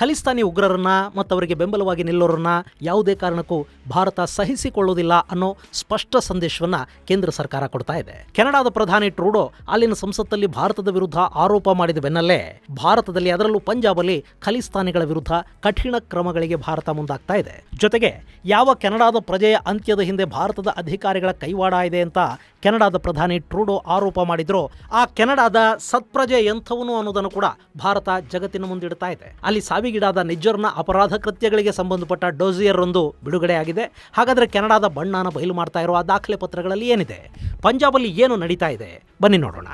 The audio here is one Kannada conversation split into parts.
ಖಲಿಸ್ತಾನಿ ಉಗ್ರರನ್ನ ಮತ್ತು ಅವರಿಗೆ ಬೆಂಬಲವಾಗಿ ನಿಲ್ಲೋರನ್ನ ಯಾವುದೇ ಕಾರಣಕ್ಕೂ ಭಾರತ ಸಹಿಸಿಕೊಳ್ಳುವುದಿಲ್ಲ ಅನ್ನೋ ಸ್ಪಷ್ಟ ಸಂದೇಶವನ್ನ ಕೇಂದ್ರ ಸರ್ಕಾರ ಕೊಡ್ತಾ ಇದೆ ಕೆನಡಾದ ಪ್ರಧಾನಿ ಟ್ರೂಡೋ ಅಲ್ಲಿನ ಸಂಸತ್ತಲ್ಲಿ ಭಾರತದ ವಿರುದ್ಧ ಆರೋಪ ಮಾಡಿದ ಬೆನ್ನಲ್ಲೇ ಭಾರತದಲ್ಲಿ ಅದರಲ್ಲೂ ಪಂಜಾಬಲ್ಲಿ ಖಲಿಸ್ತಾನಿಗಳ ವಿರುದ್ಧ ಕಠಿಣ ಕ್ರಮಗಳಿಗೆ ಭಾರತ ಮುಂದಾಗ್ತಾ ಇದೆ ಜೊತೆಗೆ ಯಾವ ಕೆನಡಾದ ಪ್ರಜೆಯ ಅಂತ್ಯದ ಹಿಂದೆ ಭಾರತದ ಅಧಿಕಾರಿಗಳ ಕೈವಾಡ ಇದೆ ಅಂತ ಕೆನಡಾದ ಪ್ರಧಾನಿ ಟ್ರೂಡೋ ಆರೋಪ ಮಾಡಿದ್ರು ಆ ಕೆನಡಾದ ಸತ್ಪ್ರಜೆ ಎಂಥವನು ಅನ್ನೋದನ್ನು ಕೂಡ ಭಾರತ ಜಗತ್ತಿನ ಮುಂದಿಡ್ತಾ ಇದೆ ಅಲ್ಲಿ ಸಾವಿರ ಸಾವಿಗೀಡಾದ ನಿಜ್ಜರ್ನ ಅಪರಾಧ ಕೃತ್ಯಗಳಿಗೆ ಸಂಬಂಧಪಟ್ಟ ಡೋಸಿಯರ್ ಒಂದು ಬಿಡುಗಡೆಯಾಗಿದೆ ಹಾಗಾದರೆ ಕೆನಡಾದ ಬಣ್ಣನ ಬಯಲು ಮಾಡ್ತಾ ಇರುವ ದಾಖಲೆ ಪತ್ರಗಳಲ್ಲಿ ಏನಿದೆ ಪಂಜಾಬಲ್ಲಿ ಏನು ನಡೀತಾ ಇದೆ ಬನ್ನಿ ನೋಡೋಣ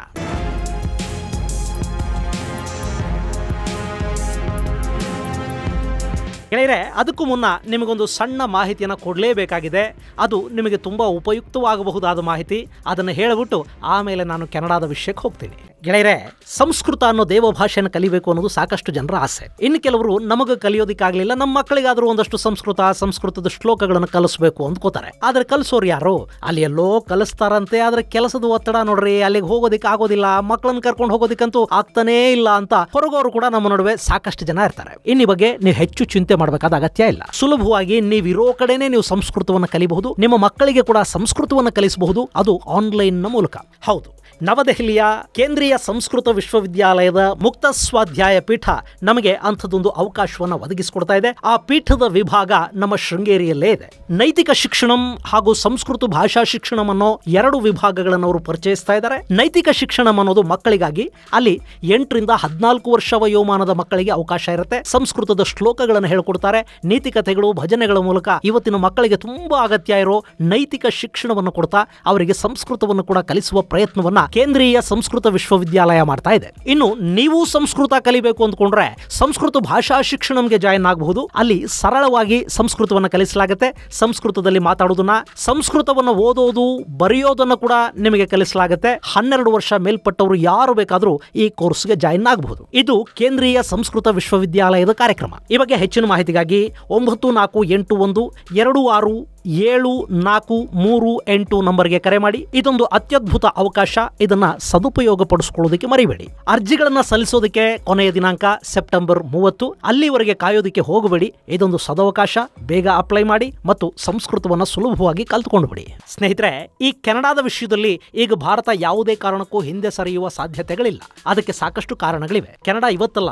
ಗೆಳೆಯರೆ ಅದಕ್ಕೂ ಮುನ್ನ ನಿಮಗೊಂದು ಸಣ್ಣ ಮಾಹಿತಿಯನ್ನು ಕೊಡಲೇಬೇಕಾಗಿದೆ ಅದು ನಿಮಗೆ ತುಂಬ ಉಪಯುಕ್ತವಾಗಬಹುದಾದ ಮಾಹಿತಿ ಅದನ್ನು ಹೇಳಿಬಿಟ್ಟು ಆಮೇಲೆ ನಾನು ಕೆನಡಾದ ವಿಷಯಕ್ಕೆ ಹೋಗ್ತೀನಿ ಗೆಳೆಯರೆ ಸಂಸ್ಕೃತ ಅನ್ನೋ ಭಾಷೆಯನ್ನು ಕಲಿಬೇಕು ಅನ್ನೋದು ಸಾಕಷ್ಟು ಜನರ ಆಸೆ ಇನ್ನು ಕೆಲವರು ನಮಗೆ ಕಲಿಯೋದಕ್ಕಾಗಲಿಲ್ಲ ನಮ್ಮ ಮಕ್ಕಳಿಗಾದರೂ ಒಂದಷ್ಟು ಸಂಸ್ಕೃತ ಸಂಸ್ಕೃತದ ಶ್ಲೋಕಗಳನ್ನು ಕಲಿಸಬೇಕು ಅಂದ್ಕೋತಾರೆ ಆದರೆ ಕಲಿಸೋರು ಯಾರು ಅಲ್ಲಿ ಎಲ್ಲೋ ಕಲಿಸ್ತಾರಂತೆ ಆದರೆ ಕೆಲಸದ ಒತ್ತಡ ನೋಡ್ರಿ ಅಲ್ಲಿಗೆ ಹೋಗೋದಕ್ಕೆ ಆಗೋದಿಲ್ಲ ಮಕ್ಕಳನ್ನು ಕರ್ಕೊಂಡು ಹೋಗೋದಕ್ಕಂತೂ ಆಗ್ತಾನೇ ಇಲ್ಲ ಅಂತ ಹೊರಗೋರು ಕೂಡ ನಮ್ಮ ನಡುವೆ ಸಾಕಷ್ಟು ಜನ ಇರ್ತಾರೆ ಇನ್ನಿ ಬಗ್ಗೆ ನೀವು ಹೆಚ್ಚು ಚಿಂತೆ ಮಾಡಬೇಕಾದ ಅಗತ್ಯ ಇಲ್ಲ ಸುಲಭವಾಗಿ ನೀವಿರೋ ಕಡೆನೇ ನೀವು ಸಂಸ್ಕೃತವನ್ನು ಕಲಿಬಹುದು ನಿಮ್ಮ ಮಕ್ಕಳಿಗೆ ಕೂಡ ಸಂಸ್ಕೃತವನ್ನು ಕಲಿಸಬಹುದು ಅದು ಆನ್ಲೈನ್ನ ಮೂಲಕ ಹೌದು ನವದೆಹಲಿಯ ಕೇಂದ್ರೀಯ ಸಂಸ್ಕೃತ ವಿಶ್ವವಿದ್ಯಾಲಯದ ಮುಕ್ತ ಸ್ವಾಧ್ಯಾಯ ಪೀಠ ನಮಗೆ ಅಂಥದ್ದೊಂದು ಅವಕಾಶವನ್ನು ಒದಗಿಸಿಕೊಡ್ತಾ ಇದೆ ಆ ಪೀಠದ ವಿಭಾಗ ನಮ್ಮ ಶೃಂಗೇರಿಯಲ್ಲೇ ಇದೆ ನೈತಿಕ ಶಿಕ್ಷಣಂ ಹಾಗೂ ಸಂಸ್ಕೃತ ಭಾಷಾ ಶಿಕ್ಷಣಂ ಅನ್ನೋ ಎರಡು ವಿಭಾಗಗಳನ್ನು ಅವರು ಪರಿಚಯಿಸ್ತಾ ಇದ್ದಾರೆ ನೈತಿಕ ಶಿಕ್ಷಣ ಅನ್ನೋದು ಮಕ್ಕಳಿಗಾಗಿ ಅಲ್ಲಿ ಎಂಟರಿಂದ ಹದಿನಾಲ್ಕು ವರ್ಷ ವಯೋಮಾನದ ಮಕ್ಕಳಿಗೆ ಅವಕಾಶ ಇರುತ್ತೆ ಸಂಸ್ಕೃತದ ಶ್ಲೋಕಗಳನ್ನು ಹೇಳಿಕೊಡ್ತಾರೆ ಕಥೆಗಳು ಭಜನೆಗಳ ಮೂಲಕ ಇವತ್ತಿನ ಮಕ್ಕಳಿಗೆ ತುಂಬಾ ಅಗತ್ಯ ಇರೋ ನೈತಿಕ ಶಿಕ್ಷಣವನ್ನು ಕೊಡ್ತಾ ಅವರಿಗೆ ಸಂಸ್ಕೃತವನ್ನು ಕೂಡ ಕಲಿಸುವ ಪ್ರಯತ್ನವನ್ನು ಕೇಂದ್ರೀಯ ಸಂಸ್ಕೃತ ವಿಶ್ವವಿದ್ಯಾಲಯ ಮಾಡ್ತಾ ಇದೆ ಇನ್ನು ನೀವು ಸಂಸ್ಕೃತ ಕಲಿಬೇಕು ಅಂದ್ಕೊಂಡ್ರೆ ಸಂಸ್ಕೃತ ಭಾಷಾ ಶಿಕ್ಷಣಂಗೆ ಜಾಯಿನ್ ಆಗಬಹುದು ಅಲ್ಲಿ ಸರಳವಾಗಿ ಸಂಸ್ಕೃತವನ್ನು ಕಲಿಸಲಾಗುತ್ತೆ ಸಂಸ್ಕೃತದಲ್ಲಿ ಮಾತಾಡೋದನ್ನ ಸಂಸ್ಕೃತವನ್ನು ಓದೋದು ಬರೆಯೋದನ್ನು ಕೂಡ ನಿಮಗೆ ಕಲಿಸಲಾಗುತ್ತೆ ಹನ್ನೆರಡು ವರ್ಷ ಮೇಲ್ಪಟ್ಟವರು ಯಾರು ಬೇಕಾದರೂ ಈ ಕೋರ್ಸ್ಗೆ ಜಾಯಿನ್ ಆಗಬಹುದು ಇದು ಕೇಂದ್ರೀಯ ಸಂಸ್ಕೃತ ವಿಶ್ವವಿದ್ಯಾಲಯದ ಕಾರ್ಯಕ್ರಮ ಈ ಬಗ್ಗೆ ಹೆಚ್ಚಿನ ಮಾಹಿತಿಗಾಗಿ ಒಂಬತ್ತು ನಾಲ್ಕು ಎಂಟು ಒಂದು ಎರಡು ಆರು ಏಳು ನಾಲ್ಕು ಮೂರು ಎಂಟು ನಂಬರ್ಗೆ ಕರೆ ಮಾಡಿ ಇದೊಂದು ಅತ್ಯದ್ಭುತ ಅವಕಾಶ ಇದನ್ನ ಸದುಪಯೋಗ ಪಡಿಸಿಕೊಳ್ಳೋದಕ್ಕೆ ಮರಿಬೇಡಿ ಅರ್ಜಿಗಳನ್ನ ಸಲ್ಲಿಸೋದಕ್ಕೆ ಕೊನೆಯ ದಿನಾಂಕ ಸೆಪ್ಟೆಂಬರ್ ಮೂವತ್ತು ಅಲ್ಲಿವರೆಗೆ ಕಾಯೋದಕ್ಕೆ ಹೋಗಬೇಡಿ ಇದೊಂದು ಸದವಕಾಶ ಬೇಗ ಅಪ್ಲೈ ಮಾಡಿ ಮತ್ತು ಸಂಸ್ಕೃತವನ್ನ ಸುಲಭವಾಗಿ ಕಲ್ತ್ಕೊಂಡು ಬಿಡಿ ಸ್ನೇಹಿತರೆ ಈ ಕೆನಡಾದ ವಿಷಯದಲ್ಲಿ ಈಗ ಭಾರತ ಯಾವುದೇ ಕಾರಣಕ್ಕೂ ಹಿಂದೆ ಸರಿಯುವ ಸಾಧ್ಯತೆಗಳಿಲ್ಲ ಅದಕ್ಕೆ ಸಾಕಷ್ಟು ಕಾರಣಗಳಿವೆ ಕೆನಡಾ ಇವತ್ತಲ್ಲ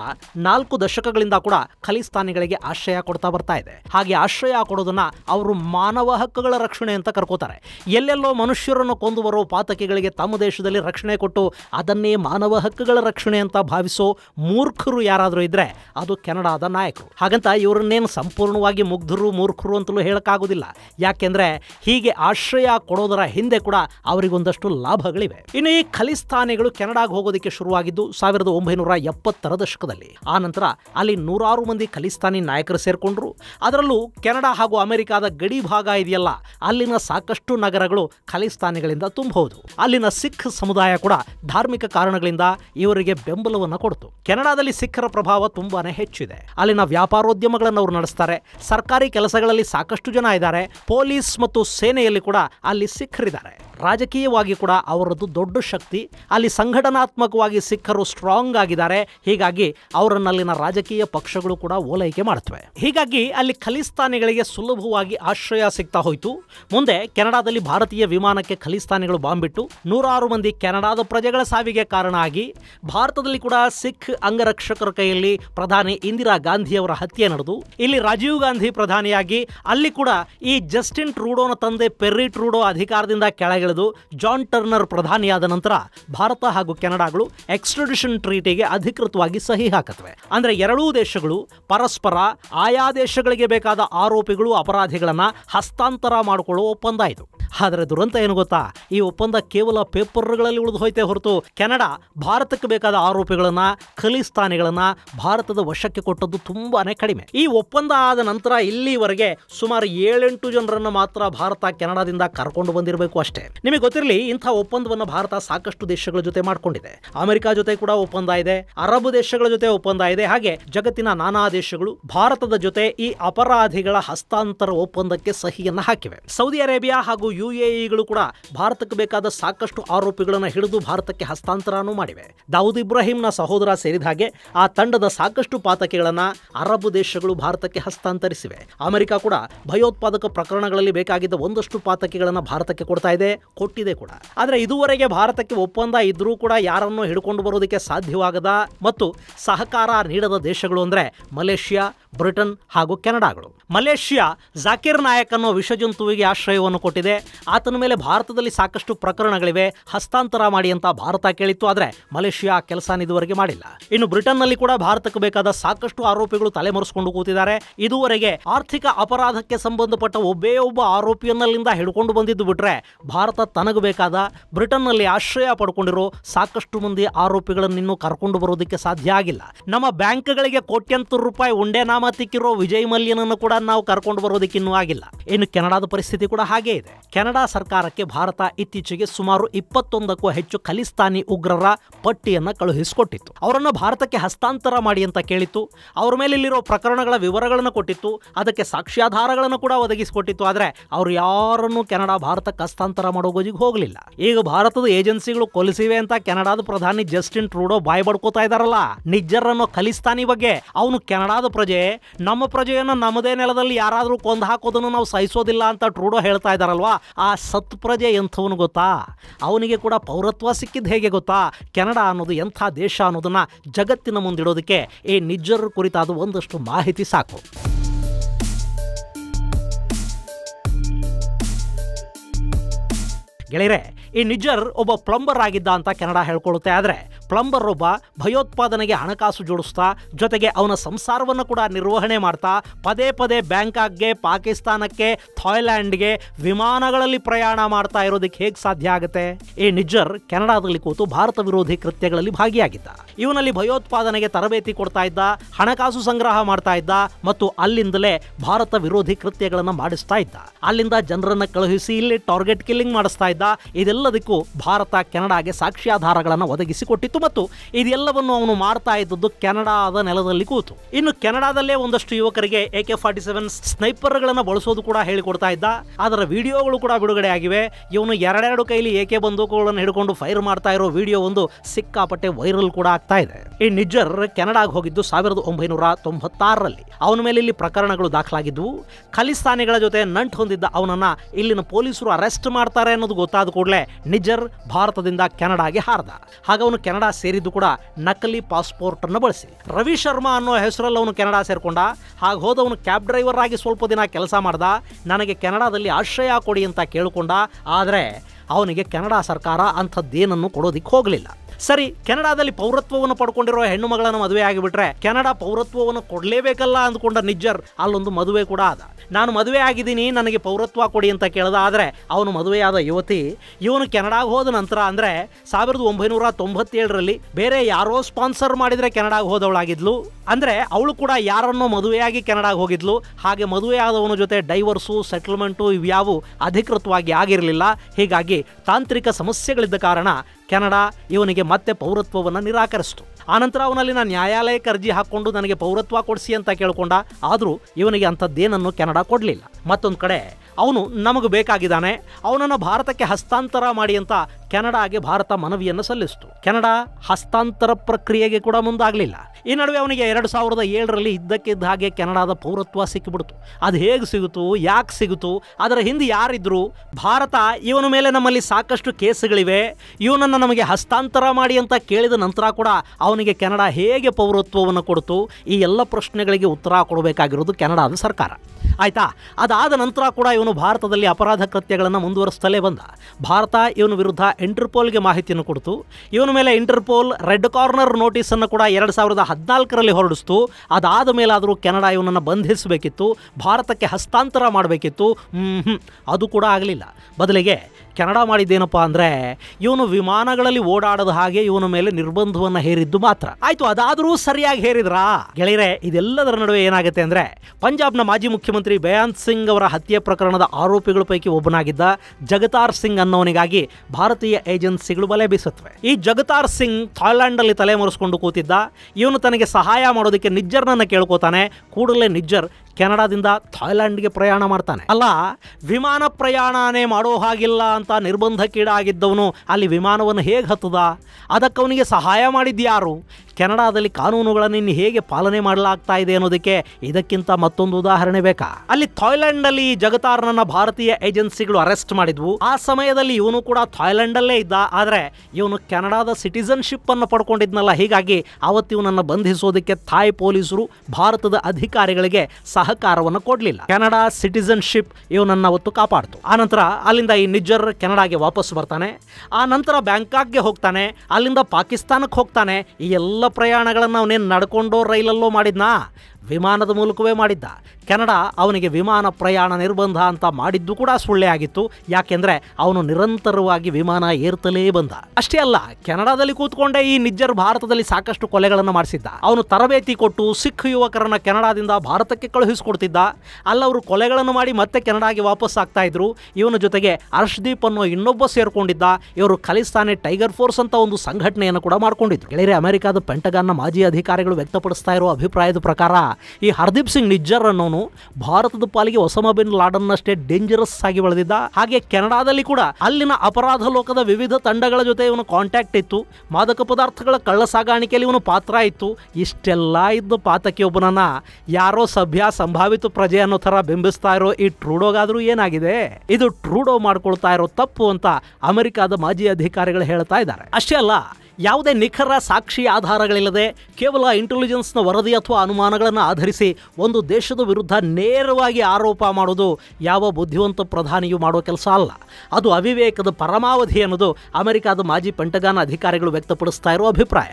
ನಾಲ್ಕು ದಶಕಗಳಿಂದ ಕೂಡ ಖಲಿಸ್ತಾನಿಗಳಿಗೆ ಆಶ್ರಯ ಕೊಡ್ತಾ ಬರ್ತಾ ಇದೆ ಹಾಗೆ ಆಶ್ರಯ ಕೊಡೋದನ್ನ ಅವರು ಮಾನವ ಮಾನವ ಹಕ್ಕುಗಳ ರಕ್ಷಣೆ ಅಂತ ಕರ್ಕೋತಾರೆ ಎಲ್ಲೆಲ್ಲೋ ಮನುಷ್ಯರನ್ನು ಕೊಂದು ಬರೋ ಪಾತಕಿಗಳಿಗೆ ತಮ್ಮ ದೇಶದಲ್ಲಿ ರಕ್ಷಣೆ ಕೊಟ್ಟು ಅದನ್ನೇ ಮಾನವ ಹಕ್ಕುಗಳ ರಕ್ಷಣೆ ಅಂತ ಭಾವಿಸೋ ಮೂರ್ಖರು ಯಾರಾದರೂ ಇದ್ದರೆ ಅದು ಕೆನಡಾದ ನಾಯಕರು ಹಾಗಂತ ಇವರನ್ನೇನು ಸಂಪೂರ್ಣವಾಗಿ ಮುಗ್ಧರು ಮೂರ್ಖರು ಅಂತಲೂ ಹೇಳೋಕ್ಕಾಗೋದಿಲ್ಲ ಯಾಕೆಂದ್ರೆ ಹೀಗೆ ಆಶ್ರಯ ಕೊಡೋದರ ಹಿಂದೆ ಕೂಡ ಅವರಿಗೊಂದಷ್ಟು ಲಾಭಗಳಿವೆ ಇನ್ನು ಈ ಖಲಿಸ್ತಾನಿಗಳು ಕೆನಡಾಗೆ ಹೋಗೋದಕ್ಕೆ ಶುರುವಾಗಿದ್ದು ಸಾವಿರದ ಒಂಬೈನೂರ ಎಪ್ಪತ್ತರ ದಶಕದಲ್ಲಿ ಆ ನಂತರ ಅಲ್ಲಿ ನೂರಾರು ಮಂದಿ ಖಲಿಸ್ತಾನಿ ನಾಯಕರು ಸೇರಿಕೊಂಡ್ರು ಅದರಲ್ಲೂ ಕೆನಡಾ ಹಾಗೂ ಅಮೆರಿಕಾದ ಗಡಿ ಭಾಗ ಇದೆಯಲ್ಲ ಅಲ್ಲಿನ ಸಾಕಷ್ಟು ನಗರಗಳು ಖಲಿಸ್ತಾನಿಗಳಿಂದ ತುಂಬಬಹುದು ಅಲ್ಲಿನ ಸಿಖ್ ಸಮುದಾಯ ಕೂಡ ಧಾರ್ಮಿಕ ಕಾರಣಗಳಿಂದ ಇವರಿಗೆ ಬೆಂಬಲವನ್ನು ಕೊಡ್ತು ಕೆನಡಾದಲ್ಲಿ ಸಿಖ್ಖರ ಪ್ರಭಾವ ತುಂಬಾನೇ ಹೆಚ್ಚಿದೆ ಅಲ್ಲಿನ ವ್ಯಾಪಾರೋದ್ಯಮಗಳನ್ನು ಅವರು ನಡೆಸ್ತಾರೆ ಸರ್ಕಾರಿ ಕೆಲಸಗಳಲ್ಲಿ ಸಾಕಷ್ಟು ಜನ ಇದ್ದಾರೆ ಪೊಲೀಸ್ ಮತ್ತು ಸೇನೆಯಲ್ಲಿ ಕೂಡ ಅಲ್ಲಿ ಸಿಖ್ರಿದ್ದಾರೆ ರಾಜಕೀಯವಾಗಿ ಕೂಡ ಅವರದ್ದು ದೊಡ್ಡ ಶಕ್ತಿ ಅಲ್ಲಿ ಸಂಘಟನಾತ್ಮಕವಾಗಿ ಸಿಖ್ಖರು ಸ್ಟ್ರಾಂಗ್ ಆಗಿದ್ದಾರೆ ಹೀಗಾಗಿ ಅವರನ್ನಲ್ಲಿನ ರಾಜಕೀಯ ಪಕ್ಷಗಳು ಕೂಡ ಓಲೈಕೆ ಮಾಡುತ್ತವೆ ಹೀಗಾಗಿ ಅಲ್ಲಿ ಖಲಿಸ್ತಾನಿಗಳಿಗೆ ಸುಲಭವಾಗಿ ಆಶ್ರಯ ಸಿಗ್ತಾ ಹೋಯಿತು ಮುಂದೆ ಕೆನಡಾದಲ್ಲಿ ಭಾರತೀಯ ವಿಮಾನಕ್ಕೆ ಖಲಿಸ್ತಾನಿಗಳು ಬಾಂಬ್ ನೂರಾರು ಮಂದಿ ಕೆನಡಾದ ಪ್ರಜೆಗಳ ಸಾವಿಗೆ ಕಾರಣ ಆಗಿ ಭಾರತದಲ್ಲಿ ಕೂಡ ಸಿಖ್ ಅಂಗರಕ್ಷಕರ ಕೈಯಲ್ಲಿ ಪ್ರಧಾನಿ ಇಂದಿರಾ ಗಾಂಧಿಯವರ ಹತ್ಯೆ ನಡೆದು ಇಲ್ಲಿ ರಾಜೀವ್ ಗಾಂಧಿ ಪ್ರಧಾನಿಯಾಗಿ ಅಲ್ಲಿ ಕೂಡ ಈ ಜಸ್ಟಿನ್ ಟ್ರೂಡೋನ ತಂದೆ ಪೆರ್ರಿ ಟ್ರೂಡೋ ಅಧಿಕಾರದಿಂದ ಕೆಳಗಿಳಿದು ಜಾನ್ ಟರ್ನರ್ ಪ್ರಧಾನಿಯಾದ ನಂತರ ಭಾರತ ಹಾಗೂ ಕೆನಡಾಗಳು ಎಕ್ಸ್ಟ್ರಡಿಷನ್ ಟ್ರೀಟಿಗೆ ಅಧಿಕೃತವಾಗಿ ಸಹಿ ಹಾಕತ್ವೆ ಅಂದ್ರೆ ಎರಡೂ ದೇಶಗಳು ಪರಸ್ಪರ ಆಯಾ ದೇಶಗಳಿಗೆ ಬೇಕಾದ ಆರೋಪಿಗಳು ಅಪರಾಧಿಗಳನ್ನು ಹಸ್ತ ಹಸ್ತಾಂತರ ಮಾಡಿಕೊಳ್ಳುವ ಒಪ್ಪಂದ ಇದು ಆದರೆ ದುರಂತ ಏನು ಗೊತ್ತಾ ಈ ಒಪ್ಪಂದ ಕೇವಲ ಪೇಪರ್ಗಳಲ್ಲಿ ಉಳಿದು ಹೋಯ್ತೆ ಹೊರತು ಕೆನಡಾ ಭಾರತಕ್ಕೆ ಬೇಕಾದ ಆರೋಪಿಗಳನ್ನ ಖಲಿಸ್ತಾನಿಗಳನ್ನ ಭಾರತದ ವಶಕ್ಕೆ ಕೊಟ್ಟದ್ದು ತುಂಬಾನೇ ಕಡಿಮೆ ಈ ಒಪ್ಪಂದ ಆದ ನಂತರ ಇಲ್ಲಿವರೆಗೆ ಸುಮಾರು ಏಳೆಂಟು ಜನರನ್ನು ಮಾತ್ರ ಭಾರತ ಕೆನಡಾದಿಂದ ಕರ್ಕೊಂಡು ಬಂದಿರಬೇಕು ಅಷ್ಟೇ ನಿಮಗೆ ಗೊತ್ತಿರಲಿ ಇಂಥ ಒಪ್ಪಂದವನ್ನು ಭಾರತ ಸಾಕಷ್ಟು ದೇಶಗಳ ಜೊತೆ ಮಾಡಿಕೊಂಡಿದೆ ಅಮೆರಿಕ ಜೊತೆ ಕೂಡ ಒಪ್ಪಂದ ಇದೆ ಅರಬ್ ದೇಶಗಳ ಜೊತೆ ಒಪ್ಪಂದ ಇದೆ ಹಾಗೆ ಜಗತ್ತಿನ ನಾನಾ ದೇಶಗಳು ಭಾರತದ ಜೊತೆ ಈ ಅಪರಾಧಿಗಳ ಹಸ್ತಾಂತರ ಒಪ್ಪಂದಕ್ಕೆ ಸಹಿಯನ್ನು ಹಾಕಿವೆ ಸೌದಿ ಅರೇಬಿಯಾ ಹಾಗೂ ಯು ಎ ಇಗಳು ಕೂಡ ಭಾರತಕ್ಕೆ ಬೇಕಾದ ಸಾಕಷ್ಟು ಆರೋಪಿಗಳನ್ನು ಹಿಡಿದು ಭಾರತಕ್ಕೆ ಹಸ್ತಾಂತರನೂ ಮಾಡಿವೆ ದಾವೂದ್ ಇಬ್ರಾಹಿಂನ ಸಹೋದರ ಸೇರಿದ ಹಾಗೆ ಆ ತಂಡದ ಸಾಕಷ್ಟು ಪಾತಕಿಗಳನ್ನು ಅರಬ್ ದೇಶಗಳು ಭಾರತಕ್ಕೆ ಹಸ್ತಾಂತರಿಸಿವೆ ಅಮೆರಿಕ ಕೂಡ ಭಯೋತ್ಪಾದಕ ಪ್ರಕರಣಗಳಲ್ಲಿ ಬೇಕಾಗಿದ್ದ ಒಂದಷ್ಟು ಪಾತಕಿಗಳನ್ನು ಭಾರತಕ್ಕೆ ಕೊಡ್ತಾ ಇದೆ ಕೊಟ್ಟಿದೆ ಕೂಡ ಆದರೆ ಇದುವರೆಗೆ ಭಾರತಕ್ಕೆ ಒಪ್ಪಂದ ಇದ್ರೂ ಕೂಡ ಯಾರನ್ನು ಹಿಡ್ಕೊಂಡು ಬರೋದಕ್ಕೆ ಸಾಧ್ಯವಾಗದ ಮತ್ತು ಸಹಕಾರ ನೀಡದ ದೇಶಗಳು ಅಂದರೆ ಮಲೇಷ್ಯಾ ಬ್ರಿಟನ್ ಹಾಗೂ ಕೆನಡಾಗಳು ಮಲೇಷ್ಯಾ ಜಾಕಿರ್ ನಾಯಕ್ ಅನ್ನೋ ವಿಷಜಂತುವಿಗೆ ಆಶ್ರಯವನ್ನು ಕೊಟ್ಟಿದೆ ಆತನ ಮೇಲೆ ಭಾರತದಲ್ಲಿ ಸಾಕಷ್ಟು ಪ್ರಕರಣಗಳಿವೆ ಹಸ್ತಾಂತರ ಮಾಡಿ ಅಂತ ಭಾರತ ಕೇಳಿತ್ತು ಆದರೆ ಮಲೇಷ್ಯಾ ಕೆಲಸ ಇದುವರೆಗೆ ಮಾಡಿಲ್ಲ ಇನ್ನು ಬ್ರಿಟನ್ನಲ್ಲಿ ಕೂಡ ಭಾರತಕ್ಕೆ ಬೇಕಾದ ಸಾಕಷ್ಟು ಆರೋಪಿಗಳು ತಲೆಮರೆಸಿಕೊಂಡು ಕೂತಿದ್ದಾರೆ ಇದುವರೆಗೆ ಆರ್ಥಿಕ ಅಪರಾಧಕ್ಕೆ ಸಂಬಂಧಪಟ್ಟ ಒಬ್ಬೇ ಒಬ್ಬ ಆರೋಪಿಯನ್ನಲ್ಲಿಂದ ಹಿಡ್ಕೊಂಡು ಬಂದಿದ್ದು ಬಿಟ್ರೆ ಭಾರತ ತನಗ ಬೇಕಾದ ಬ್ರಿಟನ್ನಲ್ಲಿ ಆಶ್ರಯ ಪಡ್ಕೊಂಡಿರೋ ಸಾಕಷ್ಟು ಮಂದಿ ಆರೋಪಿಗಳನ್ನು ಇನ್ನೂ ಕರ್ಕೊಂಡು ಬರೋದಕ್ಕೆ ಸಾಧ್ಯ ಆಗಿಲ್ಲ ನಮ್ಮ ಬ್ಯಾಂಕ್ಗಳಿಗೆ ಕೋಟ್ಯಂತರ ರೂಪಾಯಿ ಉಂಡೆನ ಕ್ಷಮಾ ವಿಜಯ್ ಮಲ್ಯನನ್ನು ಕೂಡ ನಾವು ಕರ್ಕೊಂಡು ಬರೋದಕ್ಕಿನ್ನೂ ಆಗಿಲ್ಲ ಇನ್ನು ಕೆನಡಾದ ಪರಿಸ್ಥಿತಿ ಕೂಡ ಹಾಗೆ ಇದೆ ಕೆನಡಾ ಸರ್ಕಾರಕ್ಕೆ ಭಾರತ ಇತ್ತೀಚೆಗೆ ಸುಮಾರು ಇಪ್ಪತ್ತೊಂದಕ್ಕೂ ಹೆಚ್ಚು ಖಲಿಸ್ತಾನಿ ಉಗ್ರರ ಪಟ್ಟಿಯನ್ನು ಕಳುಹಿಸಿಕೊಟ್ಟಿತ್ತು ಅವರನ್ನು ಭಾರತಕ್ಕೆ ಹಸ್ತಾಂತರ ಮಾಡಿ ಅಂತ ಕೇಳಿತ್ತು ಅವರ ಇಲ್ಲಿರೋ ಪ್ರಕರಣಗಳ ವಿವರಗಳನ್ನು ಕೊಟ್ಟಿತ್ತು ಅದಕ್ಕೆ ಸಾಕ್ಷ್ಯಾಧಾರಗಳನ್ನು ಕೂಡ ಒದಗಿಸಿಕೊಟ್ಟಿತ್ತು ಆದರೆ ಅವರು ಯಾರನ್ನು ಕೆನಡಾ ಭಾರತಕ್ಕೆ ಹಸ್ತಾಂತರ ಮಾಡೋ ಗೋಜಿಗೆ ಹೋಗಲಿಲ್ಲ ಈಗ ಭಾರತದ ಏಜೆನ್ಸಿಗಳು ಕೊಲಿಸಿವೆ ಅಂತ ಕೆನಡಾದ ಪ್ರಧಾನಿ ಜಸ್ಟಿನ್ ಟ್ರೂಡೋ ಬಾಯ್ ಬಡ್ಕೋತಾ ಇದಾರಲ್ಲ ನಿಜ್ಜರ್ ಅನ್ನೋ ಖಲಿಸ್ತಾನಿ ಬಗ್ಗೆ ಅವನು ಕೆನಡಾದ ಪ್ರಜೆ ನಮ್ಮ ಪ್ರಜೆಯನ್ನು ನಮ್ಮದೇ ನೆಲದಲ್ಲಿ ಯಾರಾದರೂ ಕೊಂದು ಹಾಕೋದನ್ನು ನಾವು ಸಹಿಸೋದಿಲ್ಲ ಅಂತ ಟ್ರೂಡೋ ಹೇಳ್ತಾ ಇದ್ದಾರಲ್ವಾ ಆ ಸತ್ ಪ್ರಜೆ ಎಂಥವನು ಗೊತ್ತಾ ಅವನಿಗೆ ಕೂಡ ಪೌರತ್ವ ಸಿಕ್ಕಿದ್ದು ಹೇಗೆ ಗೊತ್ತಾ ಕೆನಡಾ ಅನ್ನೋದು ಎಂಥ ದೇಶ ಅನ್ನೋದನ್ನು ಜಗತ್ತಿನ ಮುಂದಿಡೋದಕ್ಕೆ ಈ ನಿಜ್ಜರ ಕುರಿತಾದ ಒಂದಷ್ಟು ಮಾಹಿತಿ ಸಾಕು ಗೆಳೆಯರೆ ಈ ನಿಜರ್ ಒಬ್ಬ ಪ್ಲಂಬರ್ ಆಗಿದ್ದ ಅಂತ ಕೆನಡಾ ಹೇಳ್ಕೊಳ್ಳುತ್ತೆ ಆದರೆ ಪ್ಲಂಬರ್ ಒಬ್ಬ ಭಯೋತ್ಪಾದನೆಗೆ ಹಣಕಾಸು ಜೋಡಿಸ್ತಾ ಜೊತೆಗೆ ಅವನ ಸಂಸಾರವನ್ನು ಕೂಡ ನಿರ್ವಹಣೆ ಮಾಡ್ತಾ ಪದೇ ಪದೇ ಬ್ಯಾಂಕಾಕ್ಗೆ ಪಾಕಿಸ್ತಾನಕ್ಕೆ ಥಾಯ್ಲ್ಯಾಂಡ್ಗೆ ವಿಮಾನಗಳಲ್ಲಿ ಪ್ರಯಾಣ ಮಾಡ್ತಾ ಇರೋದಕ್ಕೆ ಹೇಗೆ ಸಾಧ್ಯ ಆಗುತ್ತೆ ಈ ನಿಜ್ಜರ್ ಕೆನಡಾದಲ್ಲಿ ಕೂತು ಭಾರತ ವಿರೋಧಿ ಕೃತ್ಯಗಳಲ್ಲಿ ಭಾಗಿಯಾಗಿದ್ದ ಇವನಲ್ಲಿ ಭಯೋತ್ಪಾದನೆಗೆ ತರಬೇತಿ ಕೊಡ್ತಾ ಇದ್ದ ಹಣಕಾಸು ಸಂಗ್ರಹ ಮಾಡ್ತಾ ಇದ್ದ ಮತ್ತು ಅಲ್ಲಿಂದಲೇ ಭಾರತ ವಿರೋಧಿ ಕೃತ್ಯಗಳನ್ನು ಮಾಡಿಸ್ತಾ ಇದ್ದ ಅಲ್ಲಿಂದ ಜನರನ್ನು ಕಳುಹಿಸಿ ಇಲ್ಲಿ ಟಾರ್ಗೆಟ್ ಕಿಲ್ಲಿಂಗ್ ಮಾಡಿಸ್ತಾ ಇದ್ದ ಇದೆಲ್ಲದಕ್ಕೂ ಭಾರತ ಕೆನಡಾಗೆ ಸಾಕ್ಷ್ಯಾಧಾರಗಳನ್ನು ಒದಗಿಸಿಕೊಟ್ಟಿತ್ತು ಮತ್ತು ಇದೆಲ್ಲವನ್ನು ಅವನು ಮಾಡ್ತಾ ಇದ್ದದ್ದು ಕೆನಡಾದ ನೆಲದಲ್ಲಿ ಕೂತು ಇನ್ನು ಕೆನಡಾದಲ್ಲೇ ಒಂದಷ್ಟು ಯುವಕರಿಗೆ ಎ ಕೆ ಫಾರ್ಟಿ ಸೆವೆನ್ ಗಳನ್ನು ಬಳಸೋದು ಕೂಡ ಹೇಳಿಕೊಡ್ತಾ ಇದ್ದ ಅದರ ವಿಡಿಯೋಗಳು ಕೂಡ ಬಿಡುಗಡೆ ಆಗಿವೆ ಇವನು ಎರಡೆರಡು ಕೈಲಿ ಎ ಕೆ ಬಂದೂಕುಗಳನ್ನು ಹಿಡ್ಕೊಂಡು ಫೈರ್ ಮಾಡ್ತಾ ಇರೋ ವಿಡಿಯೋ ಒಂದು ಸಿಕ್ಕಾಪಟ್ಟೆ ವೈರಲ್ ಕೂಡ ಆಗ್ತಾ ಇದೆ ಈ ನಿಜರ್ ಕೆನಡಾಗೆ ಹೋಗಿದ್ದು ಸಾವಿರದ ಒಂಬೈನೂರ ತೊಂಬತ್ತಾರರಲ್ಲಿ ಅವನ ಮೇಲೆ ಇಲ್ಲಿ ಪ್ರಕರಣಗಳು ದಾಖಲಾಗಿದ್ದವು ಖಲಿಸ್ತಾನಿಗಳ ಜೊತೆ ನಂಟು ಹೊಂದಿದ್ದ ಅವನನ್ನ ಇಲ್ಲಿನ ಪೊಲೀಸರು ಅರೆಸ್ಟ್ ಮಾಡ್ತಾರೆ ಅನ್ನೋದು ಗೊತ್ತಾದ ಕೂಡಲೇ ನಿಜರ್ ಭಾರತದಿಂದ ಕೆನಡಾಗೆ ಹಾರ್ದ ಹಾಗ ಅವನು ಕೆನಡಾ ಸೇರಿದ್ದು ಕೂಡ ನಕಲಿ ಪಾಸ್ಪೋರ್ಟ್ ಅನ್ನು ಬಳಸಿ ರವಿ ಶರ್ಮಾ ಅನ್ನೋ ಹೆಸರಲ್ಲಿ ಅವನು ಕೆನಡಾ ಸೇರ್ಕೊಂಡ ಹಾಗೆ ಹೋದವನು ಕ್ಯಾಬ್ ಡ್ರೈವರ್ ಆಗಿ ಸ್ವಲ್ಪ ದಿನ ಕೆಲಸ ಮಾಡ್ದ ನನಗೆ ಕೆನಡಾದಲ್ಲಿ ಆಶ್ರಯ ಕೊಡಿ ಅಂತ ಕೇಳಿಕೊಂಡ ಆದರೆ ಅವನಿಗೆ ಕೆನಡಾ ಸರ್ಕಾರ ಅಂಥದ್ದೇನನ್ನು ಕೊಡೋದಿಕ್ಕೆ ಹೋಗಲಿಲ್ಲ ಸರಿ ಕೆನಡಾದಲ್ಲಿ ಪೌರತ್ವವನ್ನು ಪಡ್ಕೊಂಡಿರುವ ಹೆಣ್ಣು ಮಗಳನ್ನು ಮದುವೆ ಆಗಿಬಿಟ್ರೆ ಕೆನಡಾ ಪೌರತ್ವವನ್ನು ಕೊಡಲೇಬೇಕಲ್ಲ ಅಂದ್ಕೊಂಡ ನಿಜ್ಜರ್ ಅಲ್ಲೊಂದು ಮದುವೆ ಕೂಡ ಆದ ನಾನು ಮದುವೆ ಆಗಿದ್ದೀನಿ ನನಗೆ ಪೌರತ್ವ ಕೊಡಿ ಅಂತ ಕೇಳ್ದಾದರೆ ಆದರೆ ಅವನು ಮದುವೆಯಾದ ಯುವತಿ ಇವನು ಕೆನಡಾಗೆ ಹೋದ ನಂತರ ಅಂದರೆ ಸಾವಿರದ ಒಂಬೈನೂರ ತೊಂಬತ್ತೇಳರಲ್ಲಿ ಬೇರೆ ಯಾರೋ ಸ್ಪಾನ್ಸರ್ ಮಾಡಿದರೆ ಕೆನಡಾಗೆ ಹೋದವಳಾಗಿದ್ಲು ಅಂದರೆ ಅವಳು ಕೂಡ ಯಾರನ್ನೋ ಮದುವೆಯಾಗಿ ಕೆನಡಾಗೆ ಹೋಗಿದ್ಲು ಹಾಗೆ ಮದುವೆಯಾದವನ ಜೊತೆ ಡೈವರ್ಸು ಸೆಟಲ್ಮೆಂಟು ಇವ್ಯಾವು ಅಧಿಕೃತವಾಗಿ ಆಗಿರಲಿಲ್ಲ ಹೀಗಾಗಿ ತಾಂತ್ರಿಕ ಸಮಸ್ಯೆಗಳಿದ್ದ ಕಾರಣ ಕೆನಡಾ ಇವನಿಗೆ ಮತ್ತೆ ಪೌರತ್ವವನ್ನು ನಿರಾಕರಿಸಿತು ಆನಂತರ ನಾನು ನ್ಯಾಯಾಲಯಕ್ಕೆ ಅರ್ಜಿ ಹಾಕ್ಕೊಂಡು ನನಗೆ ಪೌರತ್ವ ಕೊಡಿಸಿ ಅಂತ ಕೇಳಿಕೊಂಡ ಆದರೂ ಇವನಿಗೆ ಅಂಥದ್ದೇನನ್ನು ಕೆನಡಾ ಕೊಡಲಿಲ್ಲ ಮತ್ತೊಂದು ಕಡೆ ಅವನು ನಮಗೆ ಬೇಕಾಗಿದ್ದಾನೆ ಅವನನ್ನು ಭಾರತಕ್ಕೆ ಹಸ್ತಾಂತರ ಮಾಡಿ ಅಂತ ಕೆನಡಾಗೆ ಭಾರತ ಮನವಿಯನ್ನು ಸಲ್ಲಿಸಿತು ಕೆನಡಾ ಹಸ್ತಾಂತರ ಪ್ರಕ್ರಿಯೆಗೆ ಕೂಡ ಮುಂದಾಗಲಿಲ್ಲ ಈ ನಡುವೆ ಅವನಿಗೆ ಎರಡು ಸಾವಿರದ ಏಳರಲ್ಲಿ ಇದ್ದಕ್ಕಿದ್ದ ಹಾಗೆ ಕೆನಡಾದ ಪೌರತ್ವ ಸಿಕ್ಕಿಬಿಡ್ತು ಅದು ಹೇಗೆ ಸಿಗುತ್ತು ಯಾಕೆ ಸಿಗುತ್ತು ಅದರ ಹಿಂದೆ ಯಾರಿದ್ರು ಭಾರತ ಇವನ ಮೇಲೆ ನಮ್ಮಲ್ಲಿ ಸಾಕಷ್ಟು ಕೇಸುಗಳಿವೆ ಇವನನ್ನು ನಮಗೆ ಹಸ್ತಾಂತರ ಮಾಡಿ ಅಂತ ಕೇಳಿದ ನಂತರ ಕೂಡ ಅವನಿಗೆ ಕೆನಡಾ ಹೇಗೆ ಪೌರತ್ವವನ್ನು ಕೊಡ್ತು ಈ ಎಲ್ಲ ಪ್ರಶ್ನೆಗಳಿಗೆ ಉತ್ತರ ಕೊಡಬೇಕಾಗಿರೋದು ಕೆನಡಾದ ಸರ್ಕಾರ ಆಯಿತಾ ಅದಾದ ನಂತರ ಕೂಡ ಇವನು ಭಾರತದಲ್ಲಿ ಅಪರಾಧ ಕೃತ್ಯಗಳನ್ನು ಮುಂದುವರಿಸ್ತಲೇ ಬಂದ ಭಾರತ ಇವನ ವಿರುದ್ಧ ಇಂಟರ್ಪೋಲ್ಗೆ ಮಾಹಿತಿಯನ್ನು ಕೊಡ್ತು ಇವನ ಮೇಲೆ ಇಂಟರ್ಪೋಲ್ ರೆಡ್ ಕಾರ್ನರ್ ನೋಟಿಸನ್ನು ಕೂಡ ಎರಡು ಸಾವಿರದ ಹದಿನಾಲ್ಕರಲ್ಲಿ ಹೊರಡಿಸ್ತು ಅದಾದ ಮೇಲಾದರೂ ಕೆನಡಾ ಇವನನ್ನು ಬಂಧಿಸಬೇಕಿತ್ತು ಭಾರತಕ್ಕೆ ಹಸ್ತಾಂತರ ಮಾಡಬೇಕಿತ್ತು ಅದು ಕೂಡ ಆಗಲಿಲ್ಲ ಬದಲಿಗೆ ಕೆನಡ ಮಾಡಿದ್ದೇನಪ್ಪ ಅಂದರೆ ಇವನು ವಿಮಾನಗಳಲ್ಲಿ ಓಡಾಡದ ಹಾಗೆ ಇವನ ಮೇಲೆ ನಿರ್ಬಂಧವನ್ನು ಹೇರಿದ್ದು ಮಾತ್ರ ಆಯಿತು ಅದಾದರೂ ಸರಿಯಾಗಿ ಹೇರಿದ್ರಾ ಗೆಳೆಯರೆ ಇದೆಲ್ಲದರ ನಡುವೆ ಏನಾಗುತ್ತೆ ಅಂದರೆ ಪಂಜಾಬ್ನ ಮಾಜಿ ಮುಖ್ಯಮಂತ್ರಿ ಬಯಾಂತ್ ಸಿಂಗ್ ಅವರ ಹತ್ಯೆ ಪ್ರಕರಣದ ಆರೋಪಿಗಳ ಪೈಕಿ ಒಬ್ಬನಾಗಿದ್ದ ಜಗತಾರ್ ಸಿಂಗ್ ಅನ್ನೋನಿಗಾಗಿ ಭಾರತೀಯ ಏಜೆನ್ಸಿಗಳು ಬಲೆ ಬೀಸುತ್ತವೆ ಈ ಜಗತಾರ್ ಸಿಂಗ್ ಥಾಯ್ಲ್ಯಾಂಡಲ್ಲಿ ತಲೆ ಮರೆಸ್ಕೊಂಡು ಕೂತಿದ್ದ ಇವನು ತನಗೆ ಸಹಾಯ ಮಾಡೋದಕ್ಕೆ ನಿಜ್ಜರ್ನನ್ನು ಕೇಳ್ಕೋತಾನೆ ಕೂಡಲೇ ನಿಜ್ಜರ್ ಕೆನಡಾದಿಂದ ಥಾಯ್ಲ್ಯಾಂಡ್ಗೆ ಪ್ರಯಾಣ ಮಾಡ್ತಾನೆ ಅಲ್ಲ ವಿಮಾನ ಪ್ರಯಾಣನೇ ಮಾಡೋ ಹಾಗಿಲ್ಲ ಅಂತ ನಿರ್ಬಂಧಕ್ಕೀಡಾಗಿದ್ದವನು ಅಲ್ಲಿ ವಿಮಾನವನ್ನು ಹೇಗೆ ಹತ್ತದ ಅದಕ್ಕೆ ಅವನಿಗೆ ಸಹಾಯ ಮಾಡಿದ್ಯಾರು ಕೆನಡಾದಲ್ಲಿ ಕಾನೂನುಗಳನ್ನು ಇನ್ನು ಹೇಗೆ ಪಾಲನೆ ಮಾಡಲಾಗ್ತಾ ಇದೆ ಅನ್ನೋದಕ್ಕೆ ಇದಕ್ಕಿಂತ ಮತ್ತೊಂದು ಉದಾಹರಣೆ ಬೇಕಾ ಅಲ್ಲಿ ಥಾಯ್ಲೆಂಡಲ್ಲಿ ಜಗತಾರ್ನನ್ನ ಭಾರತೀಯ ಏಜೆನ್ಸಿಗಳು ಅರೆಸ್ಟ್ ಮಾಡಿದ್ವು ಆ ಸಮಯದಲ್ಲಿ ಇವನು ಕೂಡ ಥಾಯ್ಲೆಂಡಲ್ಲೇ ಇದ್ದ ಆದರೆ ಇವನು ಕೆನಡಾದ ಸಿಟಿಸನ್ಶಿಪ್ ಅನ್ನು ಪಡ್ಕೊಂಡಿದ್ನಲ್ಲ ಹೀಗಾಗಿ ಅವತ್ತು ಇವನನ್ನು ಬಂಧಿಸೋದಕ್ಕೆ ಥಾಯ್ ಪೊಲೀಸರು ಭಾರತದ ಅಧಿಕಾರಿಗಳಿಗೆ ಸಹಕಾರವನ್ನು ಕೊಡಲಿಲ್ಲ ಕೆನಡಾ ಸಿಟಿಸನ್ಶಿಪ್ ಇವನನ್ನ ಅವತ್ತು ಕಾಪಾಡ್ತು ಆನಂತರ ಅಲ್ಲಿಂದ ಈ ನಿಜ್ಜರ್ ಕೆನಡಾಗೆ ವಾಪಸ್ ಬರ್ತಾನೆ ಆ ನಂತರ ಬ್ಯಾಂಕಾಕ್ಗೆ ಹೋಗ್ತಾನೆ ಅಲ್ಲಿಂದ ಪಾಕಿಸ್ತಾನಕ್ಕೆ ಹೋಗ್ತಾನೆ ಈ ಎಲ್ಲ ಪ್ರಯಾಣಗಳನ್ನು ಅವನೇನು ನಡ್ಕೊಂಡೋ ರೈಲಲ್ಲೋ ಮಾಡಿದ್ನಾ ವಿಮಾನದ ಮೂಲಕವೇ ಮಾಡಿದ್ದ ಕೆನಡಾ ಅವನಿಗೆ ವಿಮಾನ ಪ್ರಯಾಣ ನಿರ್ಬಂಧ ಅಂತ ಮಾಡಿದ್ದು ಕೂಡ ಸುಳ್ಳೆ ಆಗಿತ್ತು ಯಾಕೆಂದ್ರೆ ಅವನು ನಿರಂತರವಾಗಿ ವಿಮಾನ ಏರ್ತಲೇ ಬಂದ ಅಷ್ಟೇ ಅಲ್ಲ ಕೆನಡಾದಲ್ಲಿ ಕೂತ್ಕೊಂಡೇ ಈ ನಿಜ್ಜರ್ ಭಾರತದಲ್ಲಿ ಸಾಕಷ್ಟು ಕೊಲೆಗಳನ್ನು ಮಾಡಿಸಿದ್ದ ಅವನು ತರಬೇತಿ ಕೊಟ್ಟು ಸಿಖ್ ಯುವಕರನ್ನ ಕೆನಡಾದಿಂದ ಭಾರತಕ್ಕೆ ಕಳುಹಿಸಿಕೊಡ್ತಿದ್ದ ಅಲ್ಲವರು ಕೊಲೆಗಳನ್ನು ಮಾಡಿ ಮತ್ತೆ ಕೆನಡಾಗೆ ವಾಪಸ್ ಆಗ್ತಾ ಇದ್ರು ಇವನ ಜೊತೆಗೆ ಹರ್ಷದೀಪ್ ಅನ್ನೋ ಇನ್ನೊಬ್ಬ ಸೇರ್ಕೊಂಡಿದ್ದ ಇವರು ಖಲಿಸ್ತಾನಿ ಟೈಗರ್ ಫೋರ್ಸ್ ಅಂತ ಒಂದು ಸಂಘಟನೆಯನ್ನು ಕೂಡ ಮಾಡ್ಕೊಂಡಿದ್ರು ಗೆಳೆಯರೆ ಅಮೆರಿಕಾದ ಪೆಂಟಗಾನ್ನ ಮಾಜಿ ಅಧಿಕಾರಿಗಳು ವ್ಯಕ್ತಪಡಿಸ್ತಾ ಇರುವ ಅಭಿಪ್ರಾಯದ ಪ್ರಕಾರ ಈ ಹರ್ದೀಪ್ ಸಿಂಗ್ ನಿಜ್ಜರ್ ಅನ್ನೋನು ಭಾರತದ ಪಾಲಿಗೆ ಒಸಮ ಬಿನ್ ಲಾಡನ್ ಅಷ್ಟೇ ಡೇಂಜರಸ್ ಆಗಿ ಬೆಳೆದಿದ್ದ ಹಾಗೆ ಕೆನಡಾದಲ್ಲಿ ಕೂಡ ಅಲ್ಲಿನ ಅಪರಾಧ ಲೋಕದ ವಿವಿಧ ತಂಡಗಳ ಜೊತೆ ಇವನು ಕಾಂಟ್ಯಾಕ್ಟ್ ಇತ್ತು ಮಾದಕ ಪದಾರ್ಥಗಳ ಕಳ್ಳ ಸಾಗಾಣಿಕೆಯಲ್ಲಿ ಇವನು ಪಾತ್ರ ಇತ್ತು ಇಷ್ಟೆಲ್ಲ ಇದ್ದ ಪಾತಕಿ ಒಬ್ಬನನ್ನ ಯಾರೋ ಸಭ್ಯ ಸಂಭಾವಿತ ಪ್ರಜೆ ಅನ್ನೋ ತರ ಬಿಂಬಿಸ್ತಾ ಇರೋ ಈ ಟ್ರೂಡೋಗಾದ್ರೂ ಏನಾಗಿದೆ ಇದು ಟ್ರೂಡೋ ಮಾಡ್ಕೊಳ್ತಾ ಇರೋ ತಪ್ಪು ಅಂತ ಅಮೆರಿಕಾದ ಮಾಜಿ ಅಧಿಕಾರಿಗಳು ಹೇಳ್ತಾ ಇದ್ದಾರೆ ಅಷ್ಟೇ ಅಲ್ಲ ಯಾವುದೇ ನಿಖರ ಸಾಕ್ಷಿ ಆಧಾರಗಳಿಲ್ಲದೆ ಕೇವಲ ಇಂಟೆಲಿಜೆನ್ಸ್ನ ವರದಿ ಅಥವಾ ಅನುಮಾನಗಳನ್ನು ಆಧರಿಸಿ ಒಂದು ದೇಶದ ವಿರುದ್ಧ ನೇರವಾಗಿ ಆರೋಪ ಮಾಡೋದು ಯಾವ ಬುದ್ಧಿವಂತ ಪ್ರಧಾನಿಯು ಮಾಡುವ ಕೆಲಸ ಅಲ್ಲ ಅದು ಅವಿವೇಕದ ಪರಮಾವಧಿ ಅನ್ನೋದು ಅಮೆರಿಕಾದ ಮಾಜಿ ಪೆಂಟಗಾನ್ ಅಧಿಕಾರಿಗಳು ವ್ಯಕ್ತಪಡಿಸ್ತಾ ಇರುವ ಅಭಿಪ್ರಾಯ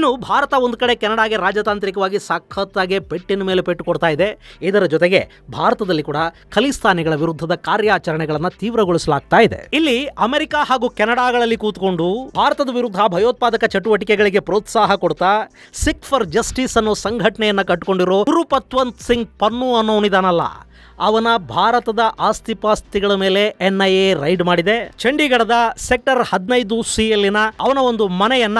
ಇನ್ನು ಭಾರತ ಒಂದು ಕಡೆ ಕೆನಡಾಗೆ ರಾಜತಾಂತ್ರಿಕವಾಗಿ ಸಖತ್ತಾಗಿ ಪೆಟ್ಟಿನ ಮೇಲೆ ಪೆಟ್ಟು ಕೊಡ್ತಾ ಇದೆ ಇದರ ಜೊತೆಗೆ ಭಾರತದಲ್ಲಿ ಕೂಡ ಖಲಿಸ್ತಾನಿಗಳ ವಿರುದ್ಧದ ಕಾರ್ಯಾಚರಣೆಗಳನ್ನು ತೀವ್ರಗೊಳಿಸಲಾಗ್ತಾ ಇದೆ ಇಲ್ಲಿ ಅಮೆರಿಕ ಹಾಗೂ ಕೆನಡಾಗಳಲ್ಲಿ ಕೂತ್ಕೊಂಡು ಭಾರತದ ವಿರುದ್ಧ ಭಯೋತ್ಪಾದಕ ಚಟುವಟಿಕೆಗಳಿಗೆ ಪ್ರೋತ್ಸಾಹ ಕೊಡ್ತಾ ಸಿಖ್ ಫಾರ್ ಜಸ್ಟಿಸ್ ಅನ್ನೋ ಸಂಘಟನೆಯನ್ನ ಕಟ್ಟಿಕೊಂಡಿರೋ ಗುರುಪತ್ವಂತ್ ಸಿಂಗ್ ಪನ್ನು ಅನ್ನೋನಿದಾನಲ್ಲ ಅವನ ಭಾರತದ ಆಸ್ತಿಪಾಸ್ತಿಗಳ ಮೇಲೆ ಎ ರೈಡ್ ಮಾಡಿದೆ ಚಂಡೀಗಢದ ಸೆಕ್ಟರ್ ಹದಿನೈದು ಸಿ ಯಲ್ಲಿನ ಅವನ ಒಂದು ಮನೆಯನ್ನ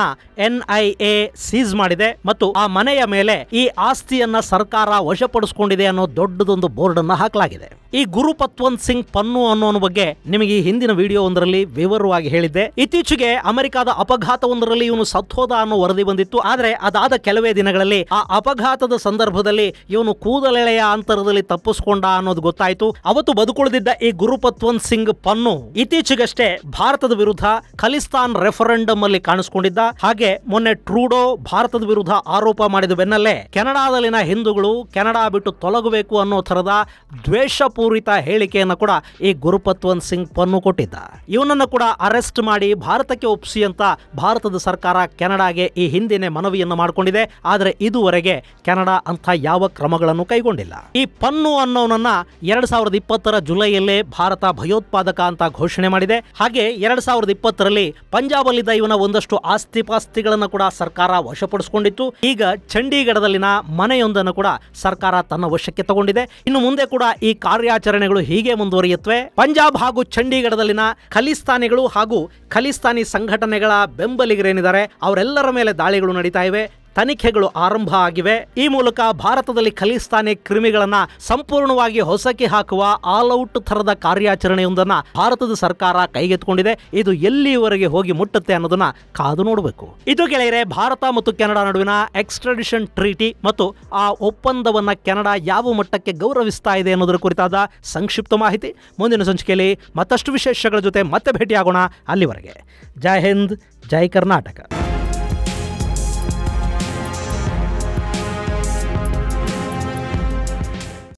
ಎ ಸೀಸ್ ಮಾಡಿದೆ ಮತ್ತು ಆ ಮನೆಯ ಮೇಲೆ ಈ ಆಸ್ತಿಯನ್ನ ಸರ್ಕಾರ ವಶಪಡಿಸಿಕೊಂಡಿದೆ ಅನ್ನೋ ದೊಡ್ಡದೊಂದು ಬೋರ್ಡ್ ಅನ್ನ ಹಾಕಲಾಗಿದೆ ಈ ಗುರು ಪತ್ವಂತ್ ಸಿಂಗ್ ಪನ್ನು ಅನ್ನೋನ ಬಗ್ಗೆ ನಿಮಗೆ ಈ ಹಿಂದಿನ ವಿಡಿಯೋ ಒಂದರಲ್ಲಿ ವಿವರವಾಗಿ ಹೇಳಿದ್ದೆ ಇತ್ತೀಚೆಗೆ ಅಮೆರಿಕದ ಅಪಘಾತ ಒಂದರಲ್ಲಿ ಇವನು ಸತ್ತೋದ ಅನ್ನೋ ವರದಿ ಬಂದಿತ್ತು ಆದರೆ ಅದಾದ ಕೆಲವೇ ದಿನಗಳಲ್ಲಿ ಆ ಅಪಘಾತದ ಸಂದರ್ಭದಲ್ಲಿ ಇವನು ಕೂದಲೆಳೆಯ ಅಂತರದಲ್ಲಿ ತಪ್ಪಿಸ್ಕೊಂಡ ಅನ್ನೋ ಅನ್ನೋದು ಗೊತ್ತಾಯಿತು ಅವತ್ತು ಬದುಕುಳಿದಿದ್ದ ಈ ಗುರುಪತ್ವನ್ ಸಿಂಗ್ ಪನ್ನು ಇತ್ತೀಚೆಗಷ್ಟೇ ಭಾರತದ ವಿರುದ್ಧ ಖಲಿಸ್ತಾನ್ ರೆಫರೆಂಡಮ್ ಅಲ್ಲಿ ಕಾಣಿಸಿಕೊಂಡಿದ್ದ ಹಾಗೆ ಮೊನ್ನೆ ಟ್ರೂಡೋ ಭಾರತದ ವಿರುದ್ಧ ಆರೋಪ ಮಾಡಿದ ಬೆನ್ನಲ್ಲೇ ಕೆನಡಾದಲ್ಲಿನ ಹಿಂದೂಗಳು ಕೆನಡಾ ಬಿಟ್ಟು ತೊಲಗಬೇಕು ಅನ್ನೋ ತರದ ದ್ವೇಷಪೂರಿತ ಹೇಳಿಕೆಯನ್ನು ಕೂಡ ಈ ಗುರುಪತ್ವನ್ ಸಿಂಗ್ ಪನ್ನು ಕೊಟ್ಟಿದ್ದ ಇವನನ್ನು ಕೂಡ ಅರೆಸ್ಟ್ ಮಾಡಿ ಭಾರತಕ್ಕೆ ಒಪ್ಪಿಸಿ ಅಂತ ಭಾರತದ ಸರ್ಕಾರ ಕೆನಡಾಗೆ ಈ ಹಿಂದಿನ ಮನವಿಯನ್ನು ಮಾಡಿಕೊಂಡಿದೆ ಆದರೆ ಇದುವರೆಗೆ ಕೆನಡಾ ಅಂತ ಯಾವ ಕ್ರಮಗಳನ್ನು ಕೈಗೊಂಡಿಲ್ಲ ಈ ಪನ್ನು ಅನ್ನೋನನ್ನ ಎರಡ್ ಸಾವಿರದ ಇಪ್ಪತ್ತರ ಜುಲೈಯಲ್ಲೇ ಭಾರತ ಭಯೋತ್ಪಾದಕ ಅಂತ ಘೋಷಣೆ ಮಾಡಿದೆ ಹಾಗೆ ಎರಡ್ ಸಾವಿರದ ಇಪ್ಪತ್ತರಲ್ಲಿ ಪಂಜಾಬ್ ಅಲ್ಲಿದ್ದ ಇವನ ಒಂದಷ್ಟು ಆಸ್ತಿ ಕೂಡ ಸರ್ಕಾರ ವಶಪಡಿಸಿಕೊಂಡಿತ್ತು ಈಗ ಚಂಡೀಗಢದಲ್ಲಿನ ಮನೆಯೊಂದನ್ನು ಕೂಡ ಸರ್ಕಾರ ತನ್ನ ವಶಕ್ಕೆ ತಗೊಂಡಿದೆ ಇನ್ನು ಮುಂದೆ ಕೂಡ ಈ ಕಾರ್ಯಾಚರಣೆಗಳು ಹೀಗೆ ಮುಂದುವರಿಯುತ್ತವೆ ಪಂಜಾಬ್ ಹಾಗೂ ಚಂಡೀಗಢದಲ್ಲಿನ ಖಲಿಸ್ತಾನಿಗಳು ಹಾಗೂ ಖಲಿಸ್ತಾನಿ ಸಂಘಟನೆಗಳ ಬೆಂಬಲಿಗರೇನಿದ್ದಾರೆ ಅವರೆಲ್ಲರ ಮೇಲೆ ದಾಳಿಗಳು ನಡೀತಾ ಇವೆ ತನಿಖೆಗಳು ಆರಂಭ ಆಗಿವೆ ಈ ಮೂಲಕ ಭಾರತದಲ್ಲಿ ಖಲಿಸ್ತಾನಿ ಕ್ರಿಮಿಗಳನ್ನು ಸಂಪೂರ್ಣವಾಗಿ ಹೊಸಕಿ ಹಾಕುವ ಆಲ್ ಔಟ್ ಥರದ ಕಾರ್ಯಾಚರಣೆಯೊಂದನ್ನು ಭಾರತದ ಸರ್ಕಾರ ಕೈಗೆತ್ತಿಕೊಂಡಿದೆ ಇದು ಎಲ್ಲಿಯವರೆಗೆ ಹೋಗಿ ಮುಟ್ಟುತ್ತೆ ಅನ್ನೋದನ್ನ ಕಾದು ನೋಡಬೇಕು ಇದು ಗೆಳೆಯರೆ ಭಾರತ ಮತ್ತು ಕೆನಡಾ ನಡುವಿನ ಎಕ್ಸ್ಟ್ರಡಿಷನ್ ಟ್ರೀಟಿ ಮತ್ತು ಆ ಒಪ್ಪಂದವನ್ನು ಕೆನಡಾ ಯಾವ ಮಟ್ಟಕ್ಕೆ ಗೌರವಿಸ್ತಾ ಇದೆ ಅನ್ನೋದರ ಕುರಿತಾದ ಸಂಕ್ಷಿಪ್ತ ಮಾಹಿತಿ ಮುಂದಿನ ಸಂಚಿಕೆಯಲ್ಲಿ ಮತ್ತಷ್ಟು ವಿಶೇಷಗಳ ಜೊತೆ ಮತ್ತೆ ಭೇಟಿಯಾಗೋಣ ಅಲ್ಲಿವರೆಗೆ ಜೈ ಹಿಂದ್ ಜೈ ಕರ್ನಾಟಕ